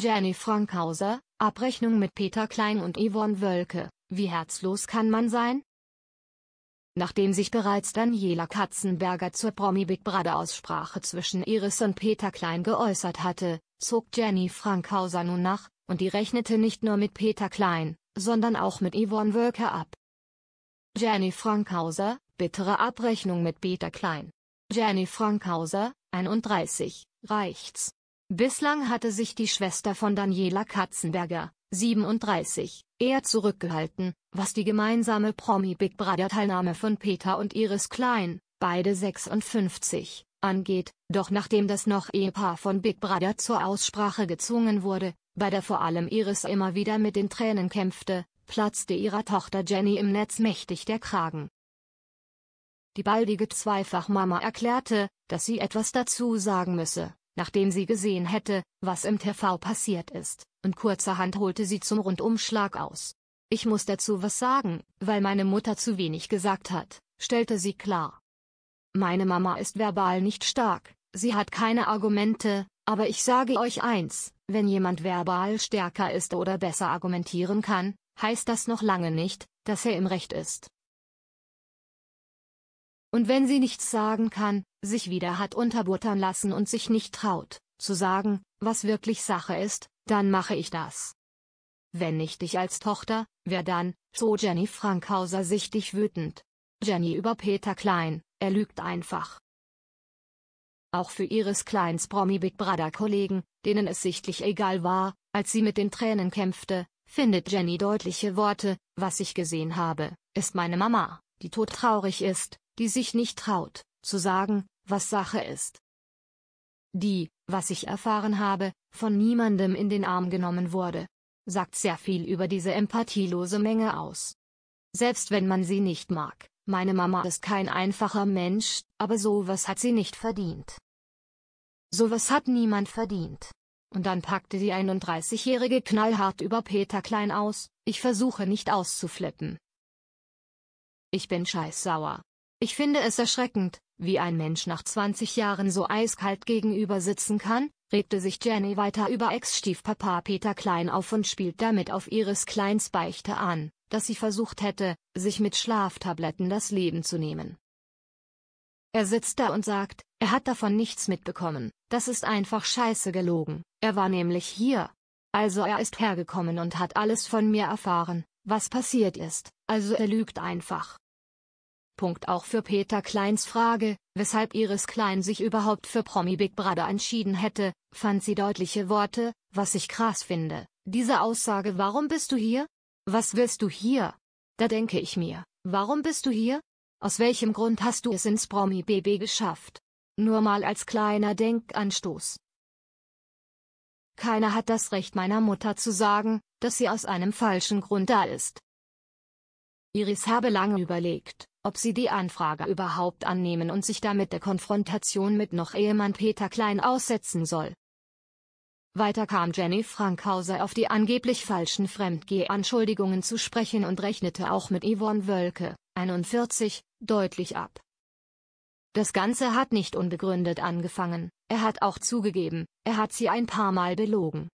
Jenny Frankhauser, Abrechnung mit Peter Klein und Yvonne Wölke, wie herzlos kann man sein? Nachdem sich bereits Daniela Katzenberger zur Promi-Big Brother-Aussprache zwischen Iris und Peter Klein geäußert hatte, zog Jenny Frankhauser nun nach, und die rechnete nicht nur mit Peter Klein, sondern auch mit Yvonne Wölke ab. Jenny Frankhauser, bittere Abrechnung mit Peter Klein. Jenny Frankhauser, 31, reichts. Bislang hatte sich die Schwester von Daniela Katzenberger, 37, eher zurückgehalten, was die gemeinsame Promi-Big Brother-Teilnahme von Peter und Iris Klein, beide 56, angeht, doch nachdem das noch Ehepaar von Big Brother zur Aussprache gezwungen wurde, bei der vor allem Iris immer wieder mit den Tränen kämpfte, platzte ihrer Tochter Jenny im Netz mächtig der Kragen. Die baldige Zweifachmama erklärte, dass sie etwas dazu sagen müsse nachdem sie gesehen hätte, was im TV passiert ist, und kurzerhand holte sie zum Rundumschlag aus. Ich muss dazu was sagen, weil meine Mutter zu wenig gesagt hat, stellte sie klar. Meine Mama ist verbal nicht stark, sie hat keine Argumente, aber ich sage euch eins, wenn jemand verbal stärker ist oder besser argumentieren kann, heißt das noch lange nicht, dass er im Recht ist. Und wenn sie nichts sagen kann, sich wieder hat unterbuttern lassen und sich nicht traut, zu sagen, was wirklich Sache ist, dann mache ich das. Wenn nicht dich als Tochter, wer dann? So Jenny Frankhauser sichtig wütend. Jenny über Peter Klein, er lügt einfach. Auch für ihres Kleins Promi Big Brother Kollegen, denen es sichtlich egal war, als sie mit den Tränen kämpfte, findet Jenny deutliche Worte, was ich gesehen habe, ist meine Mama, die todtraurig ist, die sich nicht traut, zu sagen, was Sache ist. Die, was ich erfahren habe, von niemandem in den Arm genommen wurde, sagt sehr viel über diese empathielose Menge aus. Selbst wenn man sie nicht mag, meine Mama ist kein einfacher Mensch, aber sowas hat sie nicht verdient. Sowas hat niemand verdient. Und dann packte die 31-Jährige knallhart über Peter Klein aus, ich versuche nicht auszuflippen. Ich bin scheißsauer. Ich finde es erschreckend, wie ein Mensch nach 20 Jahren so eiskalt gegenüber sitzen kann, regte sich Jenny weiter über Ex-Stiefpapa Peter Klein auf und spielt damit auf ihres Kleins Beichte an, dass sie versucht hätte, sich mit Schlaftabletten das Leben zu nehmen. Er sitzt da und sagt, er hat davon nichts mitbekommen, das ist einfach scheiße gelogen, er war nämlich hier. Also er ist hergekommen und hat alles von mir erfahren, was passiert ist, also er lügt einfach. Punkt auch für Peter Kleins Frage, weshalb Iris Klein sich überhaupt für Promi Big Brother entschieden hätte, fand sie deutliche Worte, was ich krass finde. Diese Aussage Warum bist du hier? Was willst du hier? Da denke ich mir, warum bist du hier? Aus welchem Grund hast du es ins Promi BB geschafft? Nur mal als kleiner Denkanstoß. Keiner hat das Recht meiner Mutter zu sagen, dass sie aus einem falschen Grund da ist. Iris habe lange überlegt, ob sie die Anfrage überhaupt annehmen und sich damit der Konfrontation mit noch Ehemann Peter Klein aussetzen soll. Weiter kam Jenny Frankhauser auf die angeblich falschen Fremdgeh-Anschuldigungen zu sprechen und rechnete auch mit Yvonne Wölke, 41, deutlich ab. Das Ganze hat nicht unbegründet angefangen, er hat auch zugegeben, er hat sie ein paar Mal belogen.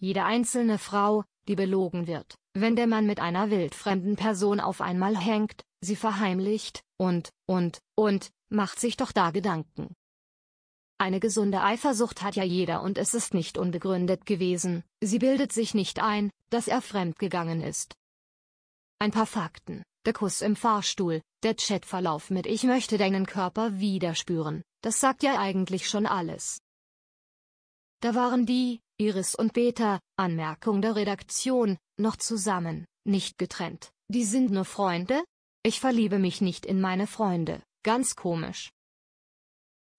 Jede einzelne Frau, die belogen wird, wenn der Mann mit einer wildfremden Person auf einmal hängt, sie verheimlicht, und, und, und, macht sich doch da Gedanken. Eine gesunde Eifersucht hat ja jeder und es ist nicht unbegründet gewesen, sie bildet sich nicht ein, dass er fremdgegangen ist. Ein paar Fakten. Der Kuss im Fahrstuhl, der Chatverlauf mit Ich möchte deinen Körper wieder spüren, das sagt ja eigentlich schon alles. Da waren die, Iris und Peter, Anmerkung der Redaktion, noch zusammen, nicht getrennt, die sind nur Freunde? Ich verliebe mich nicht in meine Freunde, ganz komisch.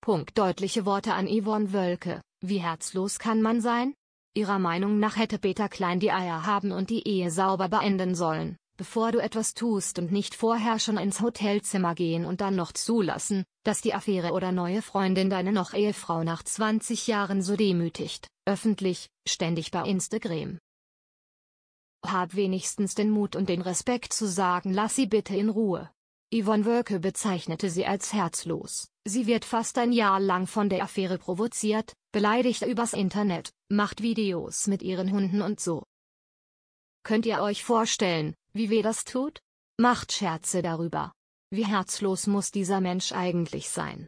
Punkt deutliche Worte an Yvonne Wölke, wie herzlos kann man sein? Ihrer Meinung nach hätte Peter Klein die Eier haben und die Ehe sauber beenden sollen, bevor du etwas tust und nicht vorher schon ins Hotelzimmer gehen und dann noch zulassen, dass die Affäre oder neue Freundin deine noch Ehefrau nach 20 Jahren so demütigt. Öffentlich, ständig bei Instagram. Hab wenigstens den Mut und den Respekt zu sagen, lass sie bitte in Ruhe. Yvonne Wölke bezeichnete sie als herzlos. Sie wird fast ein Jahr lang von der Affäre provoziert, beleidigt übers Internet, macht Videos mit ihren Hunden und so. Könnt ihr euch vorstellen, wie weh das tut? Macht Scherze darüber. Wie herzlos muss dieser Mensch eigentlich sein?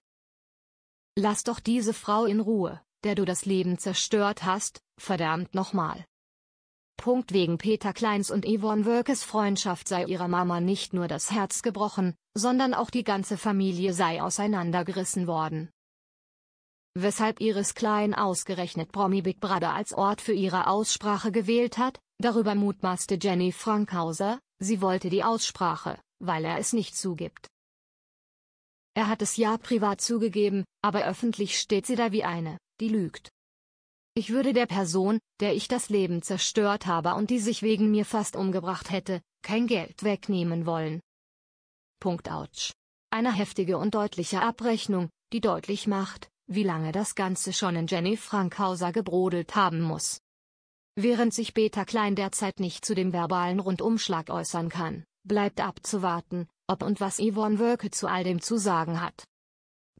Lass doch diese Frau in Ruhe der du das Leben zerstört hast, verdammt nochmal. Punkt wegen Peter Kleins und Yvonne Wölkes Freundschaft sei ihrer Mama nicht nur das Herz gebrochen, sondern auch die ganze Familie sei auseinandergerissen worden. Weshalb Iris Klein ausgerechnet Promi Big Brother als Ort für ihre Aussprache gewählt hat, darüber mutmaßte Jenny Frankhauser, sie wollte die Aussprache, weil er es nicht zugibt. Er hat es ja privat zugegeben, aber öffentlich steht sie da wie eine die lügt. Ich würde der Person, der ich das Leben zerstört habe und die sich wegen mir fast umgebracht hätte, kein Geld wegnehmen wollen. Punkt Autsch. Eine heftige und deutliche Abrechnung, die deutlich macht, wie lange das Ganze schon in Jenny Frankhauser gebrodelt haben muss. Während sich Beta Klein derzeit nicht zu dem verbalen Rundumschlag äußern kann, bleibt abzuwarten, ob und was Yvonne Wölke zu all dem zu sagen hat.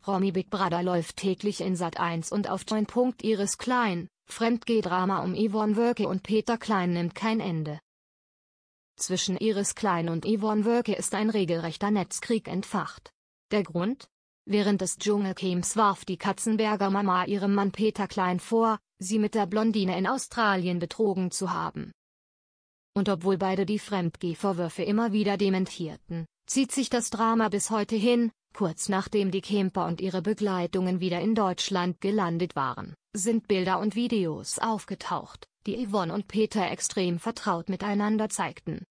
Promi Big Brother läuft täglich in Sat 1 und auf Join. Iris Klein, fremd drama um Yvonne Wölke und Peter Klein nimmt kein Ende. Zwischen Iris Klein und Yvonne Wölke ist ein regelrechter Netzkrieg entfacht. Der Grund? Während des Dschungelcamps warf die Katzenberger Mama ihrem Mann Peter Klein vor, sie mit der Blondine in Australien betrogen zu haben. Und obwohl beide die Fremdgeh-Vorwürfe immer wieder dementierten, zieht sich das Drama bis heute hin, Kurz nachdem die Camper und ihre Begleitungen wieder in Deutschland gelandet waren, sind Bilder und Videos aufgetaucht, die Yvonne und Peter extrem vertraut miteinander zeigten.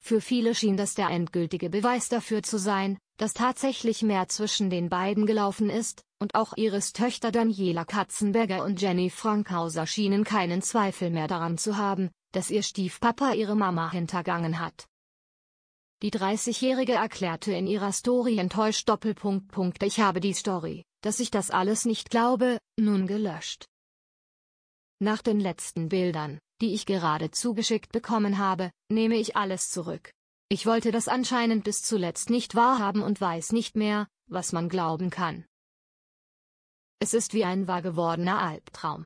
Für viele schien das der endgültige Beweis dafür zu sein, dass tatsächlich mehr zwischen den beiden gelaufen ist, und auch ihres Töchter Daniela Katzenberger und Jenny Frankhauser schienen keinen Zweifel mehr daran zu haben, dass ihr Stiefpapa ihre Mama hintergangen hat. Die 30-Jährige erklärte in ihrer Story enttäuscht Doppelpunkt Punkt Ich habe die Story, dass ich das alles nicht glaube, nun gelöscht. Nach den letzten Bildern, die ich gerade zugeschickt bekommen habe, nehme ich alles zurück. Ich wollte das anscheinend bis zuletzt nicht wahrhaben und weiß nicht mehr, was man glauben kann. Es ist wie ein wahr gewordener Albtraum.